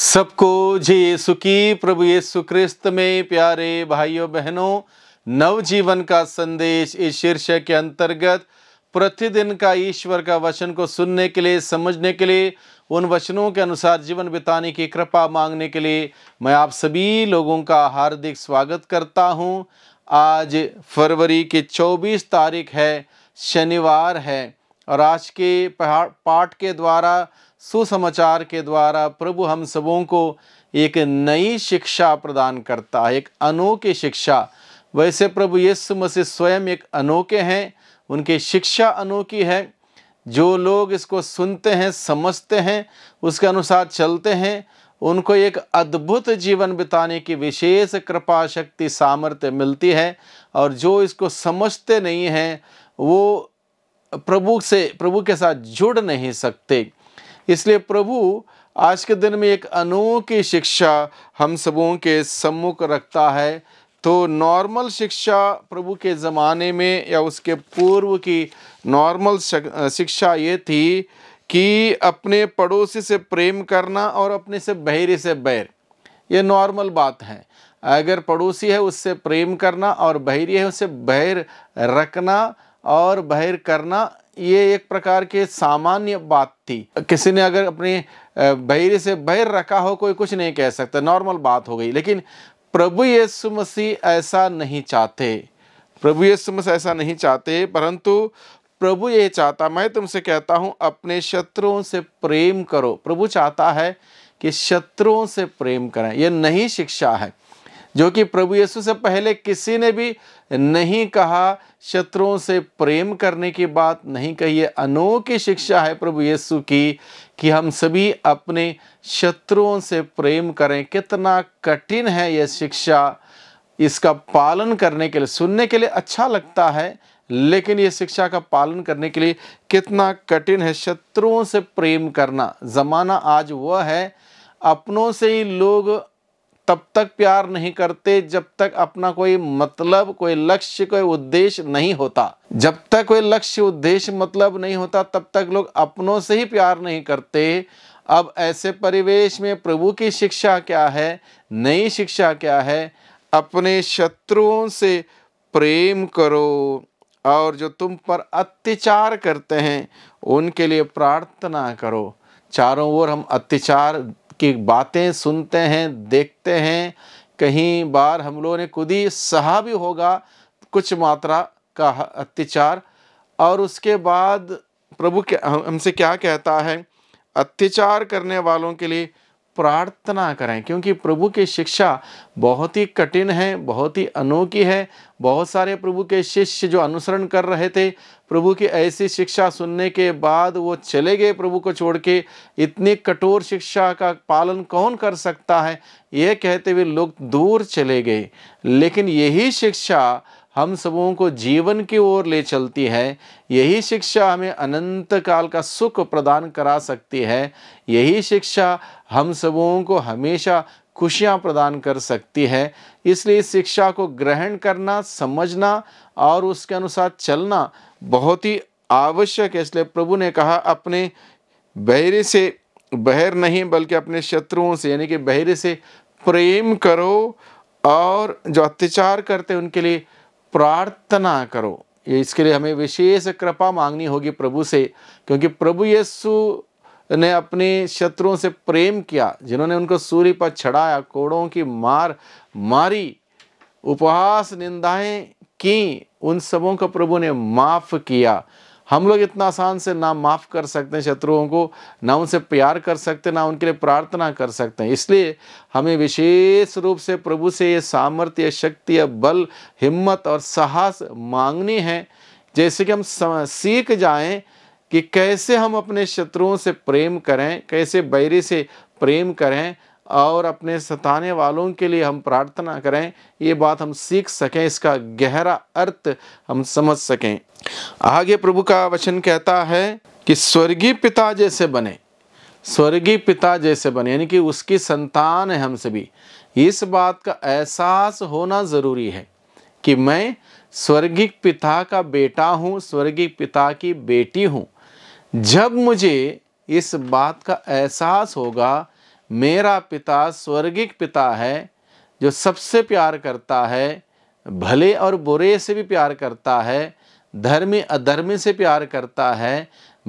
सबको जी यीशु की प्रभु यीशु क्रिस्त में प्यारे भाइयों बहनों नवजीवन का संदेश इस शीर्षक के अंतर्गत प्रतिदिन का ईश्वर का वचन को सुनने के लिए समझने के लिए उन वचनों के अनुसार जीवन बिताने की कृपा मांगने के लिए मैं आप सभी लोगों का हार्दिक स्वागत करता हूं आज फरवरी की 24 तारीख है शनिवार है और आज के पाठ के द्वारा सुसमाचार के द्वारा प्रभु हम सबों को एक नई शिक्षा प्रदान करता है एक अनोखी शिक्षा वैसे प्रभु यीशु मसीह स्वयं एक अनोखे हैं उनकी शिक्षा अनोखी है जो लोग इसको सुनते हैं समझते हैं उसके अनुसार चलते हैं उनको एक अद्भुत जीवन बिताने की विशेष कृपा शक्ति सामर्थ्य मिलती है और जो इसको समझते नहीं हैं वो प्रभु से प्रभु के साथ जुड़ नहीं सकते इसलिए प्रभु आज के दिन में एक अनोखी शिक्षा हम सबों के सम्मुख रखता है तो नॉर्मल शिक्षा प्रभु के ज़माने में या उसके पूर्व की नॉर्मल शिक्षा ये थी कि अपने पड़ोसी से प्रेम करना और अपने से बहरे से बैर ये नॉर्मल बात है अगर पड़ोसी है उससे प्रेम करना और बहरी है उससे बहर रखना और बहर करना ये एक प्रकार के सामान्य बात थी किसी ने अगर अपने बहिरे से बहिर रखा हो कोई कुछ नहीं कह सकता नॉर्मल बात हो गई लेकिन प्रभु यीशु मसीह ऐसा नहीं चाहते प्रभु यीशु मसीह ऐसा नहीं चाहते परंतु प्रभु ये चाहता मैं तुमसे कहता हूँ अपने शत्रुओं से प्रेम करो प्रभु चाहता है कि शत्रुओं से प्रेम करें यह नहीं शिक्षा है जो कि प्रभु यीशु से पहले किसी ने भी नहीं कहा शत्रुओं से प्रेम करने की बात नहीं कही है अनोखी शिक्षा है प्रभु यीशु की कि हम सभी अपने शत्रुओं से प्रेम करें कितना कठिन है यह शिक्षा इसका पालन करने के लिए सुनने के लिए अच्छा लगता है लेकिन ये शिक्षा का पालन करने के लिए कितना कठिन है शत्रुओं से प्रेम करना ज़माना आज वह है अपनों से ही लोग तब तक प्यार नहीं करते जब तक अपना कोई मतलब कोई लक्ष्य कोई उद्देश्य नहीं होता जब तक कोई लक्ष्य उद्देश्य मतलब नहीं होता तब तक लोग अपनों से ही प्यार नहीं करते अब ऐसे परिवेश में प्रभु की शिक्षा क्या है नई शिक्षा क्या है अपने शत्रुओं से प्रेम करो और जो तुम पर अत्याचार करते हैं उनके लिए प्रार्थना करो चारों ओर हम अत्याचार की बातें सुनते हैं देखते हैं कहीं बार हम लोगों ने खुद ही सहा भी होगा कुछ मात्रा का अत्याचार और उसके बाद प्रभु हमसे क्या कहता है अत्याचार करने वालों के लिए प्रार्थना करें क्योंकि प्रभु की शिक्षा बहुत ही कठिन है बहुत ही अनोखी है बहुत सारे प्रभु के शिष्य जो अनुसरण कर रहे थे प्रभु की ऐसी शिक्षा सुनने के बाद वो चले गए प्रभु को छोड़ के इतनी कठोर शिक्षा का पालन कौन कर सकता है ये कहते हुए लोग दूर चले गए लेकिन यही शिक्षा हम सबों को जीवन की ओर ले चलती है यही शिक्षा हमें अनंत काल का सुख प्रदान करा सकती है यही शिक्षा हम सबों को हमेशा खुशियाँ प्रदान कर सकती है इसलिए शिक्षा को ग्रहण करना समझना और उसके अनुसार चलना बहुत ही आवश्यक है इसलिए प्रभु ने कहा अपने बहरे से बहर नहीं बल्कि अपने शत्रुओं से यानी कि बहरे से प्रेम करो और जो अत्याचार करते हैं उनके लिए प्रार्थना करो ये इसके लिए हमें विशेष कृपा मांगनी होगी प्रभु से क्योंकि प्रभु यीशु ने अपने शत्रुओं से प्रेम किया जिन्होंने उनको सूर्य पर चढ़ाया कोड़ों की मार मारी उपहास निंदाएं की उन सबों को प्रभु ने माफ़ किया हम लोग इतना आसान से ना माफ़ कर सकते हैं शत्रुओं को ना उनसे प्यार कर सकते ना उनके लिए प्रार्थना कर सकते हैं इसलिए हमें विशेष रूप से प्रभु से ये सामर्थ्य शक्ति या बल हिम्मत और साहस मांगनी है जैसे कि हम सीख जाएं कि कैसे हम अपने शत्रुओं से प्रेम करें कैसे बैरी से प्रेम करें और अपने सताने वालों के लिए हम प्रार्थना करें ये बात हम सीख सकें इसका गहरा अर्थ हम समझ सकें आगे प्रभु का वचन कहता है कि स्वर्गीय पिता जैसे बने स्वर्गीय पिता जैसे बने यानी कि उसकी संतान है हम सभी इस बात का एहसास होना ज़रूरी है कि मैं स्वर्गीय पिता का बेटा हूँ स्वर्गीय पिता की बेटी हूँ जब मुझे इस बात का एहसास होगा मेरा पिता स्वर्गिक पिता है जो सबसे प्यार करता है भले और बुरे से भी प्यार करता है धर्म अधर्म से प्यार करता है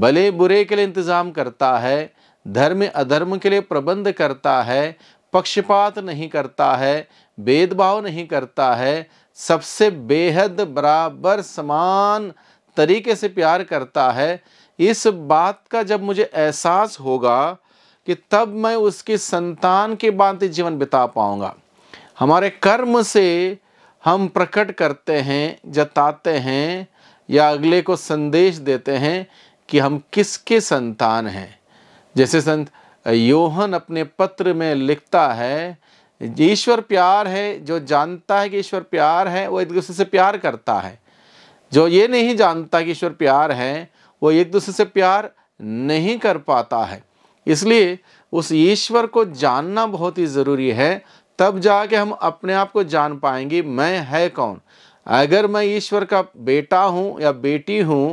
भले बुरे के लिए इंतज़ाम करता है धर्म अधर्म के लिए प्रबंध करता है पक्षपात नहीं करता है भेदभाव नहीं करता है सबसे बेहद बराबर समान तरीके से प्यार करता है इस बात का जब मुझे एहसास होगा कि तब मैं उसके संतान के बांते जीवन बिता पाऊँगा हमारे कर्म से हम प्रकट करते हैं जताते हैं या अगले को संदेश देते हैं कि हम किसके संतान हैं जैसे संत योहन अपने पत्र में लिखता है ईश्वर प्यार है जो जानता है कि ईश्वर प्यार है वो एक दूसरे से प्यार करता है जो ये नहीं जानता कि ईश्वर प्यार है वो एक दूसरे से प्यार नहीं कर पाता है इसलिए उस ईश्वर को जानना बहुत ही ज़रूरी है तब जाके हम अपने आप को जान पाएंगे मैं है कौन अगर मैं ईश्वर का बेटा हूँ या बेटी हूँ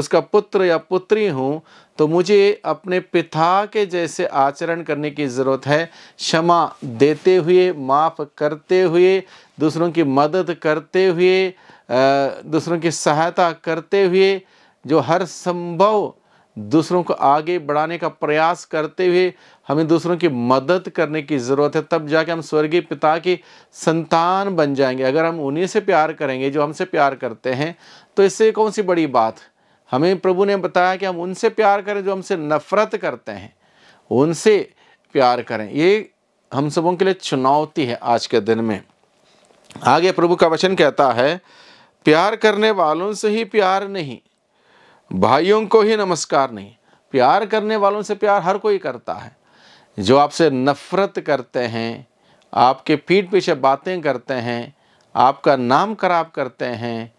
उसका पुत्र या पुत्री हूँ तो मुझे अपने पिता के जैसे आचरण करने की ज़रूरत है क्षमा देते हुए माफ़ करते हुए दूसरों की मदद करते हुए दूसरों की सहायता करते हुए जो हर संभव दूसरों को आगे बढ़ाने का प्रयास करते हुए हमें दूसरों की मदद करने की ज़रूरत है तब जाके हम स्वर्गीय पिता की संतान बन जाएंगे अगर हम उन्हीं से प्यार करेंगे जो हमसे प्यार करते हैं तो इससे कौन सी बड़ी बात हमें प्रभु ने बताया कि हम उनसे प्यार करें जो हमसे नफ़रत करते हैं उनसे प्यार करें ये हम सबों के लिए चुनौती है आज के दिन में आगे प्रभु का वचन कहता है प्यार करने वालों से ही प्यार नहीं भाइयों को ही नमस्कार नहीं प्यार करने वालों से प्यार हर कोई करता है जो आपसे नफ़रत करते हैं आपके पीठ पीछे बातें करते हैं आपका नाम खराब करते हैं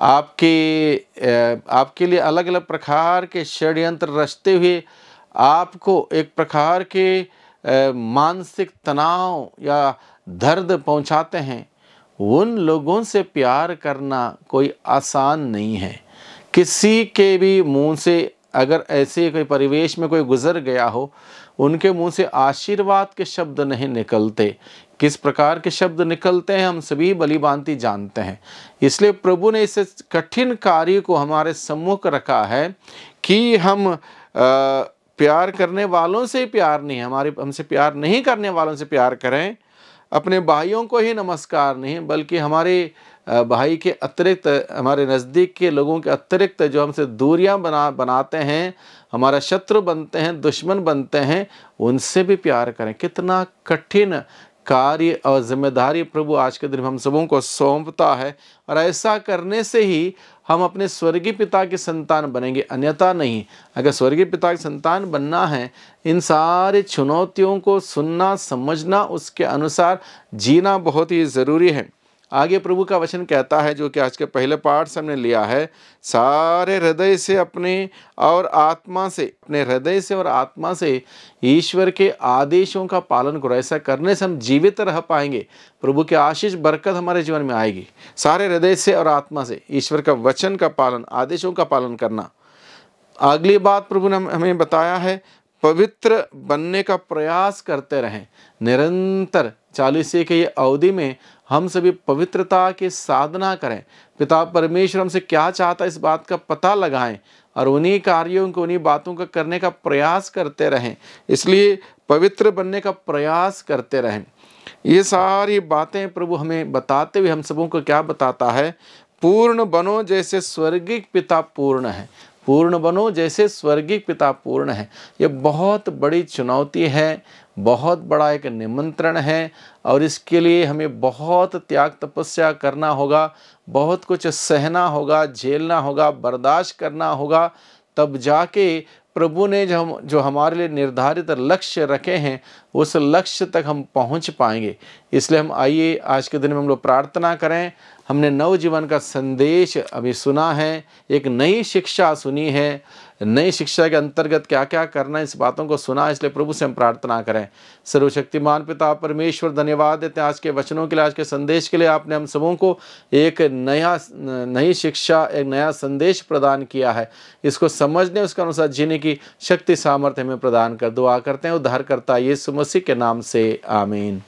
आपके आपके लिए अलग अलग प्रकार के षड्यंत्र रचते हुए आपको एक प्रकार के मानसिक तनाव या दर्द पहुंचाते हैं उन लोगों से प्यार करना कोई आसान नहीं है किसी के भी मुंह से अगर ऐसे कोई परिवेश में कोई गुजर गया हो उनके मुंह से आशीर्वाद के शब्द नहीं निकलते किस प्रकार के शब्द निकलते हैं हम सभी बलिबान्ति जानते हैं इसलिए प्रभु ने इस कठिन कार्य को हमारे सम्मुख रखा है कि हम आ, प्यार करने वालों से प्यार नहीं हमारे हमसे प्यार नहीं करने वालों से प्यार करें अपने भाइयों को ही नमस्कार नहीं बल्कि हमारे भाई के अतिरिक्त हमारे नज़दीक के लोगों के अतिरिक्त जो हमसे दूरियां बना बनाते हैं हमारा शत्रु बनते हैं दुश्मन बनते हैं उनसे भी प्यार करें कितना कठिन कार्य और जिम्मेदारी प्रभु आज के दिन हम सबों को सौंपता है और ऐसा करने से ही हम अपने स्वर्गीय पिता की संतान बनेंगे अन्यथा नहीं अगर स्वर्गीय पिता की संतान बनना है इन सारे चुनौतियों को सुनना समझना उसके अनुसार जीना बहुत ही ज़रूरी है आगे प्रभु का वचन कहता है जो कि आज के पहले पाठ से हमने लिया है सारे हृदय से अपने और आत्मा से अपने हृदय से और आत्मा से ईश्वर के आदेशों का पालन करो ऐसा करने से हम जीवित रह पाएंगे प्रभु के आशीष बरकत हमारे जीवन में आएगी सारे हृदय से और आत्मा से ईश्वर का वचन का पालन आदेशों का पालन करना अगली बात प्रभु ने हमें बताया है पवित्र बनने का प्रयास करते रहें निरंतर चालीसी के ये अवधि में हम सभी पवित्रता के साधना करें पिता परमेश्वर हमसे क्या चाहता है इस बात का पता लगाएं और उन्हीं कार्यों को उन्हीं बातों का करने का प्रयास करते रहें इसलिए पवित्र बनने का प्रयास करते रहें ये सारी बातें प्रभु हमें बताते हुए हम सबों को क्या बताता है पूर्ण बनो जैसे स्वर्गिक पिता पूर्ण है पूर्ण बनो जैसे स्वर्गीय पिता पूर्ण है ये बहुत बड़ी चुनौती है बहुत बड़ा एक निमंत्रण है और इसके लिए हमें बहुत त्याग तपस्या करना होगा बहुत कुछ सहना होगा झेलना होगा बर्दाश्त करना होगा तब जाके प्रभु ने जो हम जो हमारे लिए निर्धारित लक्ष्य रखे हैं उस लक्ष्य तक हम पहुंच पाएंगे इसलिए हम आइए आज के दिन में हम लोग प्रार्थना करें हमने नवजीवन का संदेश अभी सुना है एक नई शिक्षा सुनी है नई शिक्षा के अंतर्गत क्या क्या करना है इस बातों को सुना इसलिए प्रभु से हम प्रार्थना करें सर्वशक्तिमान पिता परमेश्वर धन्यवाद देते हैं आज के वचनों के लिए आज के संदेश के लिए आपने हम सबों को एक नया नई शिक्षा एक नया संदेश प्रदान किया है इसको समझने उसके अनुसार जीने की शक्ति सामर्थ्य हमें प्रदान कर दुआ करते हैं उद्धारकर्ता ये सुमसी के नाम से आमीन